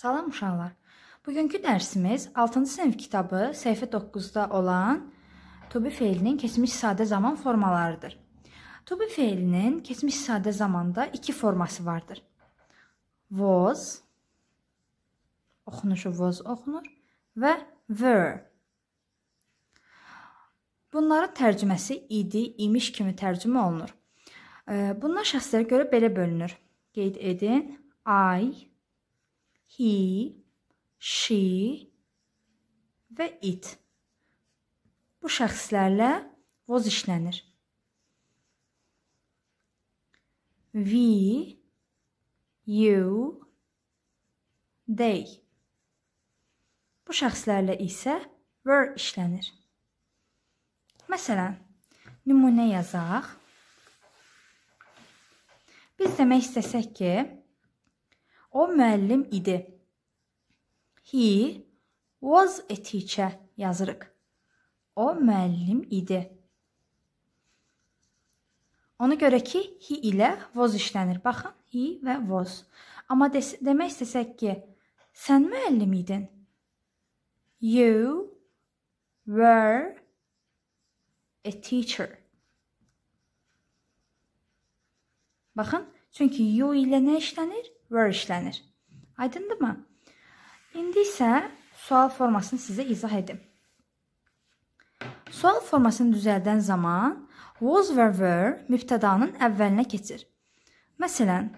Salam uşaqlar. Bugünkü dərsimiz 6-cı sinif kitabı səhifə 9-da olan to be feilinin keçmiş sadə zaman formalarıdır. To be feilinin keçmiş sadə zamanda iki forması vardır. Was oxunuşu was oxunur və were. Bunların tərcüməsi idi, imiş kimi tərcümə olunur. Bunlar şəxslərə görə belə bölünür. Qeyd edin. I he, she və it. Bu şəxslərlə voz işlənir. We, you, they. Bu şəxslərlə isə were işlənir. Məsələn, nümunə yazaq. Biz demək istəsək ki, O müəllim idi. He was a teacher yazırıq. O müəllim idi. Ona görə ki, he ilə was işlənir. Baxın, he və was. Amma des demək istəsək ki, sən müəllim idin. You were a teacher. Baxın, çünki you ilə nə işlənir? vərişlənir. Aydındırmı? İndi isə sual formasını sizə izah edim. Sual formasını düzəldən zaman was və were mübtədanın əvvəlinə keçir. Məsələn,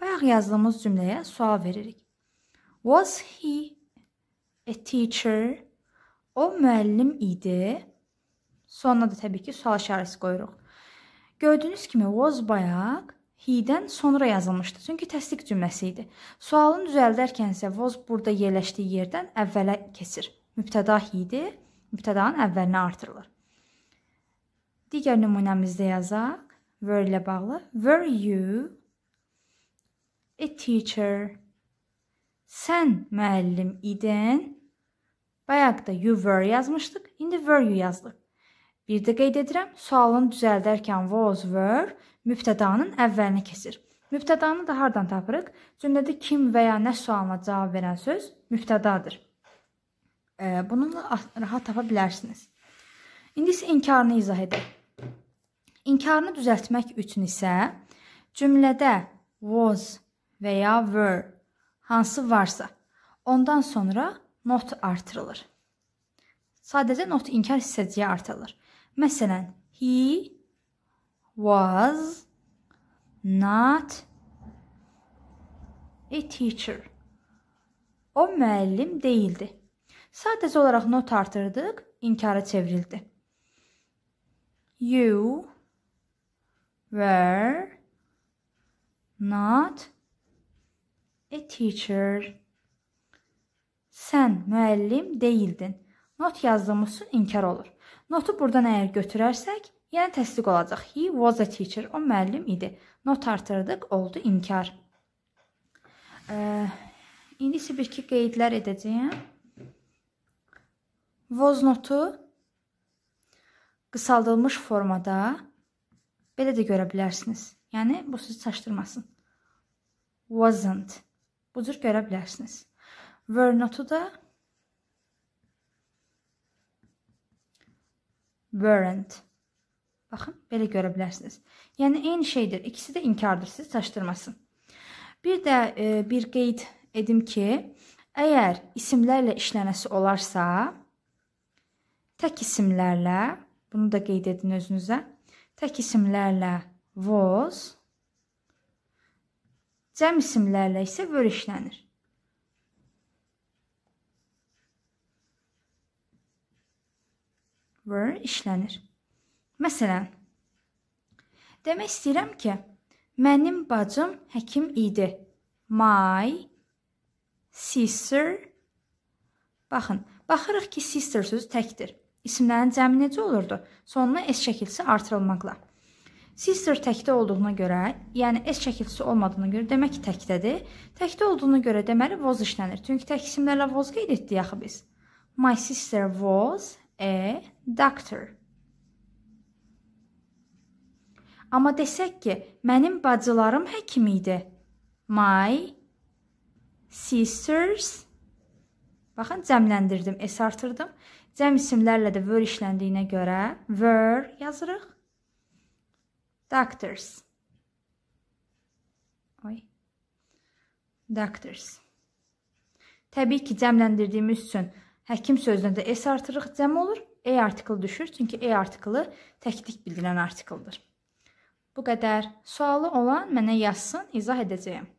bayaq yazdığımız cümləyə sual veririk. Was he a teacher? O müəllim idi. Sonuna da təbii ki, sual işarəsi qoyuruq. Gördüyünüz kimi was bayaq he-dən sonra yazılmışdı. Çünki təsdiq cümləsi idi. Sualın düzəldərkən isə was burada yerləşdiyi yerdən əvvələ keçir. Mübtəda he-di, mübtədanın əvvəlinə artırılır. Digər nümunəmizdə yazaq were ilə bağlı. Were you a teacher? Sən müəllim idin. Bayaq da you were yazmışdıq. İndi were you yazdıq. Bir də qeyd edirəm, sualını düzəldərkən was were mübtədanın əvvəlini keçir. Mübtədanı da hardan tapırıq? Cümlədə kim və ya nə sualına cavab verən söz mübtədadır. Bununla ah, rahat tapa bilərsiniz. İndi isə inkarını izah edək. İnkarını düzəltmək üçün isə cümlədə was və ya were hansı varsa, ondan sonra not artırılır. Sadəcə not inkar hissəciyə artırılır. Məsələn, he was not a teacher. O müəllim değildi. Sadəcə olaraq not artırdıq, inkara çevrildi. You were not a teacher. Sən müəllim değildin. Not yazdığımız üçün inkar olur. Notu burdan əgər götürərsək, yenə yəni təsdiq olacaq. He was a teacher. O müəllim idi. Not artırdıq, oldu inkar. Ə, indi isə bir-iki qeydlər edəcəyəm. Was notu qısaldılmış formada belə də görə bilərsiniz. Yəni bu sizi çaşdırmasın. Wasn't. Bu cür görə bilərsiniz. Were notu da weren't. Baxın, belə görə bilərsiniz. Yəni eyni şeydir. İkisi də inkardır, siz çaşdırmasın. Bir də e, bir qeyd edim ki, əgər isimlərlə işlənəsi olarsa, tək isimlərlə, bunu da qeyd edin özünüzə. Tək isimlərlə was, cəm isimlərlə isə were işlənir. were işlənir. Məsələn, demək istəyirəm ki, mənim bacım həkim idi. My sister Baxın, baxırıq ki, sister sözü təkdir. İsimlərin cəmi necə olurdu? Sonuna s şəkilsi artırılmaqla. Sister təkdə olduğuna görə, yəni s şəkilsi olmadığına görə demək ki, təkdədir. Təkdə olduğuna görə deməli was işlənir. Çünki tək isimlərlə was qeyd etdik axı biz. My sister was a doctor. Amma desək ki, mənim bacılarım həkim idi. My sisters Baxın, cəmləndirdim, s artırdım. Cəm isimlərlə də were işləndiyinə görə were yazırıq. Doctors. Oy. Doctors. Təbii ki, cəmləndirdiyimiz üçün Həkim sözündə də S artırıq cəm olur, E artiklı düşür, çünki E artiklı təkdik bildirən artikldır. Bu qədər. Sualı olan mənə yazsın, izah edəcəyəm.